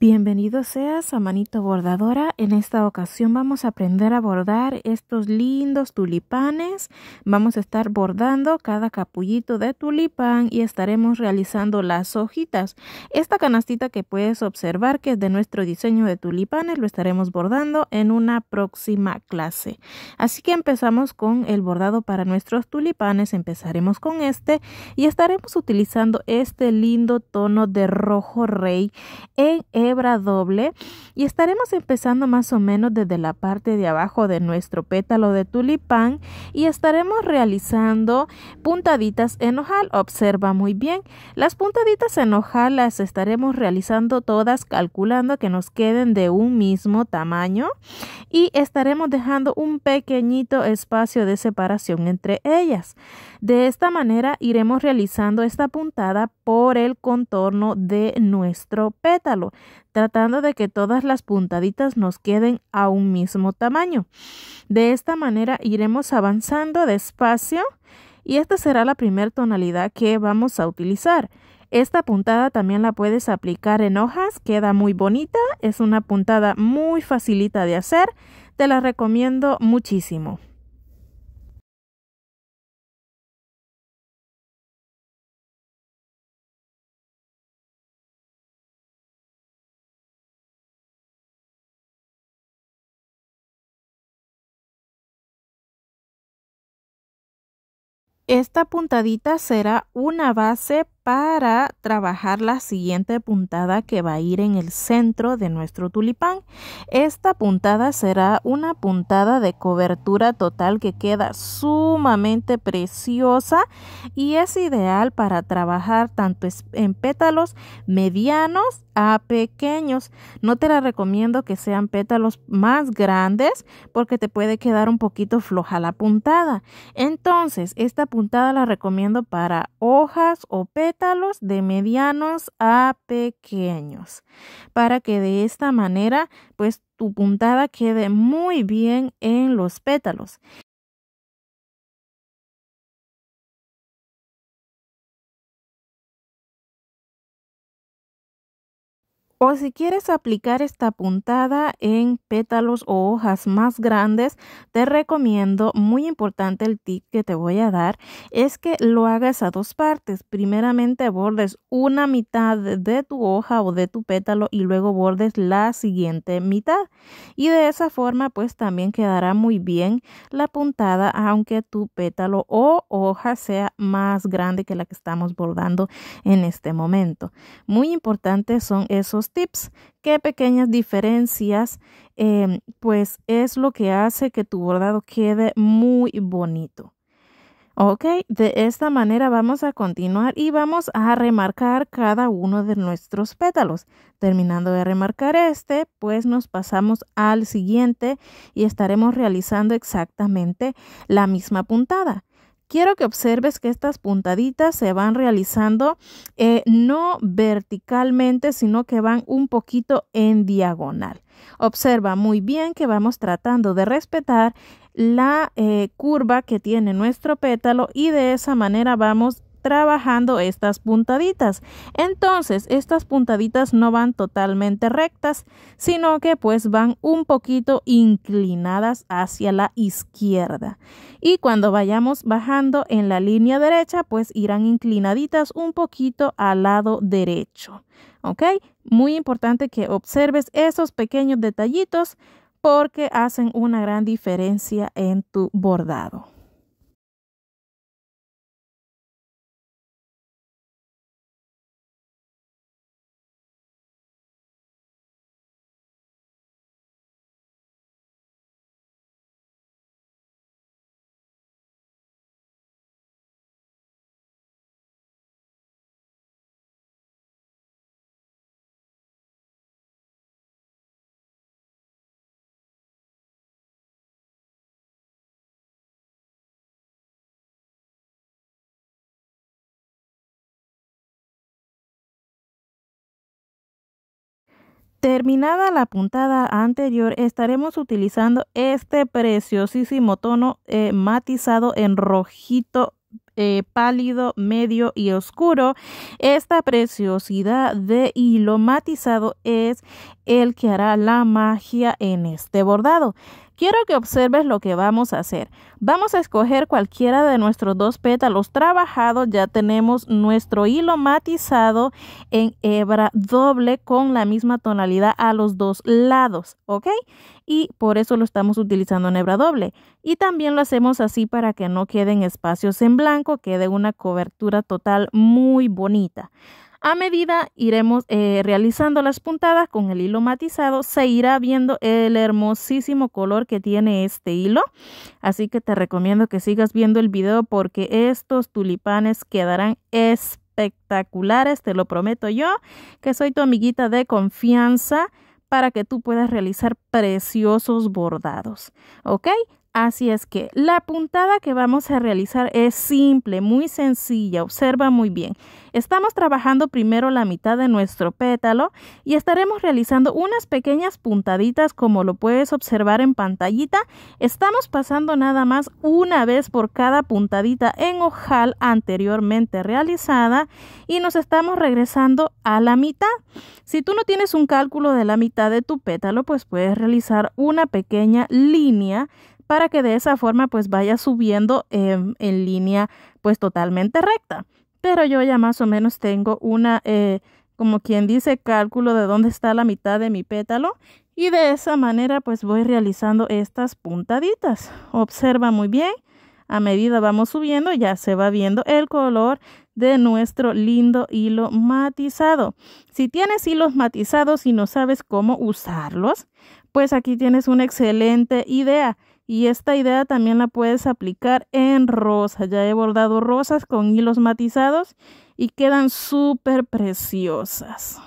Bienvenidos seas a Manito Bordadora. En esta ocasión vamos a aprender a bordar estos lindos tulipanes. Vamos a estar bordando cada capullito de tulipán y estaremos realizando las hojitas. Esta canastita que puedes observar que es de nuestro diseño de tulipanes lo estaremos bordando en una próxima clase. Así que empezamos con el bordado para nuestros tulipanes. Empezaremos con este y estaremos utilizando este lindo tono de rojo rey en el doble y estaremos empezando más o menos desde la parte de abajo de nuestro pétalo de tulipán y estaremos realizando puntaditas en ojal. Observa muy bien. Las puntaditas en ojal las estaremos realizando todas calculando que nos queden de un mismo tamaño y estaremos dejando un pequeñito espacio de separación entre ellas. De esta manera iremos realizando esta puntada por el contorno de nuestro pétalo tratando de que todas las puntaditas nos queden a un mismo tamaño. De esta manera iremos avanzando despacio y esta será la primera tonalidad que vamos a utilizar. Esta puntada también la puedes aplicar en hojas, queda muy bonita, es una puntada muy facilita de hacer, te la recomiendo muchísimo. Esta puntadita será una base para trabajar la siguiente puntada que va a ir en el centro de nuestro tulipán. Esta puntada será una puntada de cobertura total que queda sumamente preciosa y es ideal para trabajar tanto en pétalos medianos a pequeños. No te la recomiendo que sean pétalos más grandes porque te puede quedar un poquito floja la puntada. Entonces, esta puntada la recomiendo para hojas o pétalos pétalos de medianos a pequeños para que de esta manera pues tu puntada quede muy bien en los pétalos O si quieres aplicar esta puntada en pétalos o hojas más grandes, te recomiendo, muy importante el tip que te voy a dar, es que lo hagas a dos partes. Primeramente bordes una mitad de tu hoja o de tu pétalo y luego bordes la siguiente mitad. Y de esa forma pues también quedará muy bien la puntada aunque tu pétalo o hoja sea más grande que la que estamos bordando en este momento. Muy importante son esos tips, qué pequeñas diferencias, em, pues es lo que hace que tu bordado quede muy bonito. Ok, de esta manera vamos a continuar y vamos a remarcar cada uno de nuestros pétalos. Terminando de remarcar este, pues nos pasamos al siguiente y estaremos realizando exactamente la misma puntada quiero que observes que estas puntaditas se van realizando eh, no verticalmente, sino que van un poquito en diagonal. Observa muy bien que vamos tratando de respetar la eh, curva que tiene nuestro pétalo y de esa manera vamos trabajando estas puntaditas. Entonces, estas puntaditas no van totalmente rectas, sino que pues van un poquito inclinadas hacia la izquierda. Y cuando vayamos bajando en la línea derecha, pues irán inclinaditas un poquito al lado derecho. ¿Ok? Muy importante que observes esos pequeños detallitos porque hacen una gran diferencia en tu bordado. Terminada la puntada anterior, estaremos utilizando este preciosísimo tono eh, matizado en rojito eh, pálido, medio y oscuro. Esta preciosidad de hilo matizado es el que hará la magia en este bordado. Quiero que observes lo que vamos a hacer. Vamos a escoger cualquiera de nuestros dos pétalos trabajados. Ya tenemos nuestro hilo matizado en hebra doble con la misma tonalidad a los dos lados, ¿ok? Y por eso lo estamos utilizando en hebra doble. Y también lo hacemos así para que no queden espacios en blanco, quede una cobertura total muy bonita. A medida iremos eh, realizando las puntadas con el hilo matizado, se irá viendo el hermosísimo color que tiene este hilo. Así que te recomiendo que sigas viendo el video porque estos tulipanes quedarán espectaculares, te lo prometo yo, que soy tu amiguita de confianza para que tú puedas realizar preciosos bordados. ¿Ok? Así es que la puntada que vamos a realizar es simple, muy sencilla, observa muy bien. Estamos trabajando primero la mitad de nuestro pétalo y estaremos realizando unas pequeñas puntaditas como lo puedes observar en pantallita. Estamos pasando nada más una vez por cada puntadita en ojal anteriormente realizada y nos estamos regresando a la mitad. Si tú no tienes un cálculo de la mitad de tu pétalo, pues puedes realizar una pequeña línea para que de esa forma pues vaya subiendo em, en línea pues totalmente recta. Pero yo ya más o menos tengo una, eh, como quien dice, cálculo de dónde está la mitad de mi pétalo y de esa manera pues voy realizando estas puntaditas. Observa muy bien, a medida vamos subiendo ya se va viendo el color de nuestro lindo hilo matizado. Si tienes hilos matizados y no sabes cómo usarlos, pues aquí tienes una excelente idea. Y esta idea también la puedes aplicar en rosa. Ya he bordado rosas con hilos matizados y quedan súper preciosas.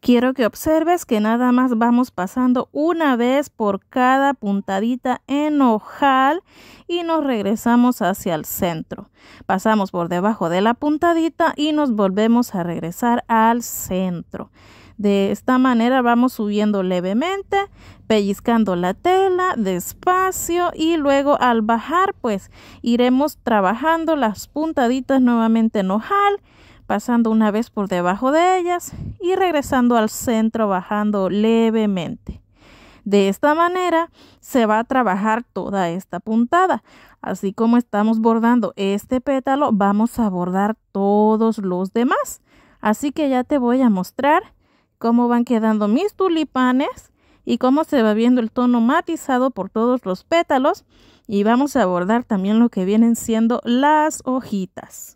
Quiero que observes que nada más vamos pasando una vez por cada puntadita en ojal y nos regresamos hacia el centro. Pasamos por debajo de la puntadita y nos volvemos a regresar al centro. De esta manera vamos subiendo levemente, pellizcando la tela despacio y luego al bajar pues iremos trabajando las puntaditas nuevamente en ojal pasando una vez por debajo de ellas y regresando al centro bajando levemente. De esta manera se va a trabajar toda esta puntada. Así como estamos bordando este pétalo, vamos a bordar todos los demás. Así que ya te voy a mostrar cómo van quedando mis tulipanes y cómo se va viendo el tono matizado por todos los pétalos. Y vamos a bordar también lo que vienen siendo las hojitas.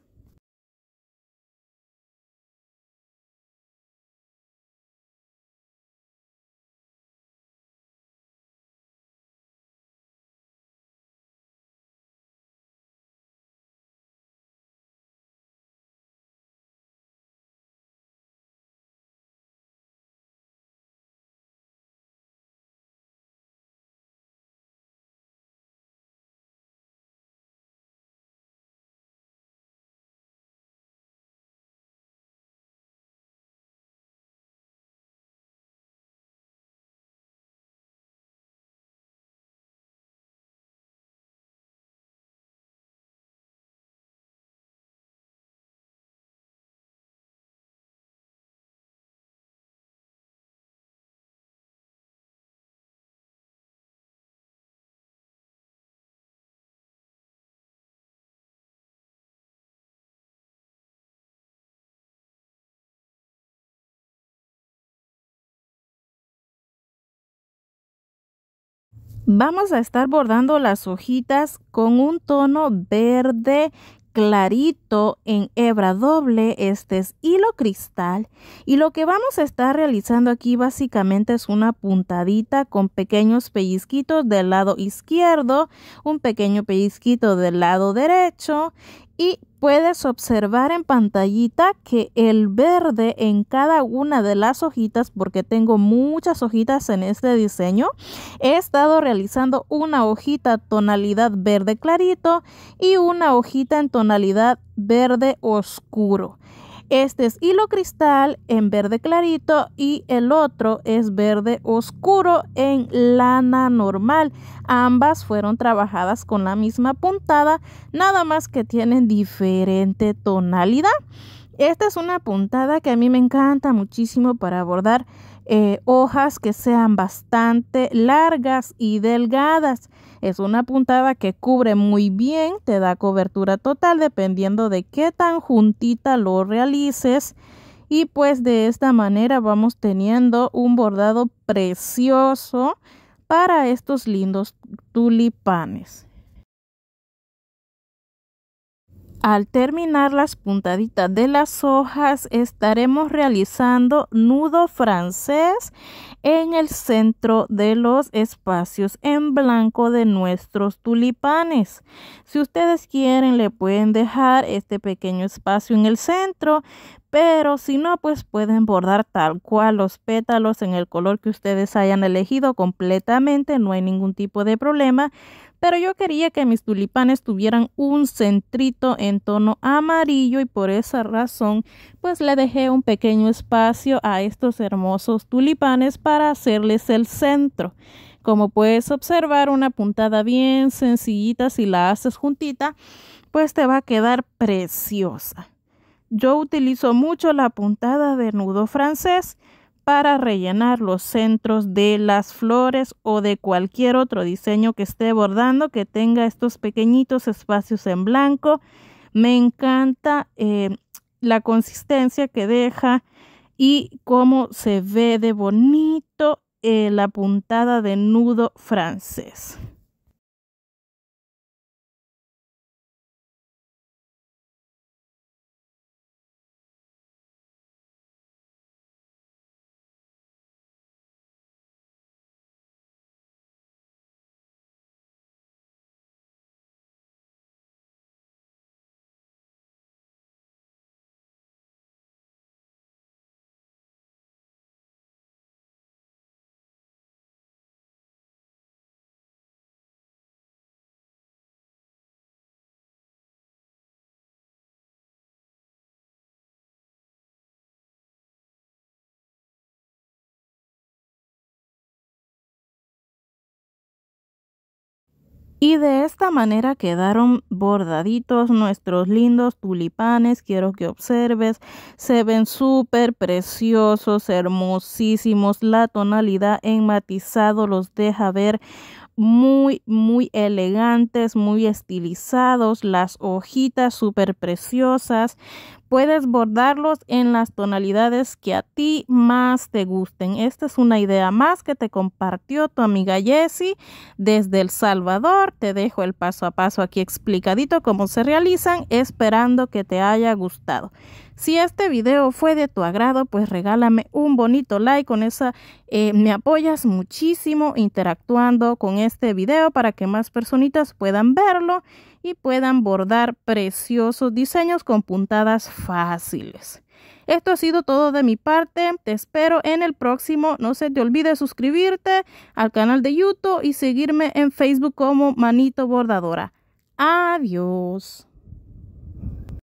Vamos a estar bordando las hojitas con un tono verde clarito en hebra doble, este es hilo cristal y lo que vamos a estar realizando aquí básicamente es una puntadita con pequeños pellizquitos del lado izquierdo, un pequeño pellizquito del lado derecho y puedes observar en pantallita que el verde en cada una de las hojitas, porque tengo muchas hojitas en este diseño, he estado realizando una hojita tonalidad verde clarito y una hojita en tonalidad verde oscuro. Este es hilo cristal en verde clarito y el otro es verde oscuro en lana normal. Ambas fueron trabajadas con la misma puntada, nada más que tienen diferente tonalidad. Esta es una puntada que a mí me encanta muchísimo para bordar eh, hojas que sean bastante largas y delgadas. Es una puntada que cubre muy bien, te da cobertura total dependiendo de qué tan juntita lo realices. Y pues de esta manera vamos teniendo un bordado precioso para estos lindos tulipanes. Al terminar las puntaditas de las hojas estaremos realizando nudo francés en el centro de los espacios en blanco de nuestros tulipanes. Si ustedes quieren le pueden dejar este pequeño espacio en el centro, pero si no, pues pueden bordar tal cual los pétalos en el color que ustedes hayan elegido completamente, no hay ningún tipo de problema. Pero yo quería que mis tulipanes tuvieran un centrito en tono amarillo y por esa razón pues le dejé un pequeño espacio a estos hermosos tulipanes para hacerles el centro. Como puedes observar una puntada bien sencillita si la haces juntita pues te va a quedar preciosa. Yo utilizo mucho la puntada de nudo francés para rellenar los centros de las flores o de cualquier otro diseño que esté bordando que tenga estos pequeñitos espacios en blanco. Me encanta eh, la consistencia que deja y cómo se ve de bonito eh, la puntada de nudo francés. Y de esta manera quedaron bordaditos nuestros lindos tulipanes. Quiero que observes. Se ven súper preciosos, hermosísimos. La tonalidad en matizado los deja ver muy, muy elegantes, muy estilizados. Las hojitas súper preciosas puedes bordarlos en las tonalidades que a ti más te gusten. Esta es una idea más que te compartió tu amiga Jessie desde El Salvador. Te dejo el paso a paso aquí explicadito cómo se realizan, esperando que te haya gustado. Si este video fue de tu agrado, pues regálame un bonito like. Con esa eh, me apoyas muchísimo interactuando con este video para que más personitas puedan verlo y puedan bordar preciosos diseños con puntadas fáciles. Esto ha sido todo de mi parte. Te espero en el próximo. No se te olvide suscribirte al canal de YouTube y seguirme en Facebook como Manito Bordadora. Adiós.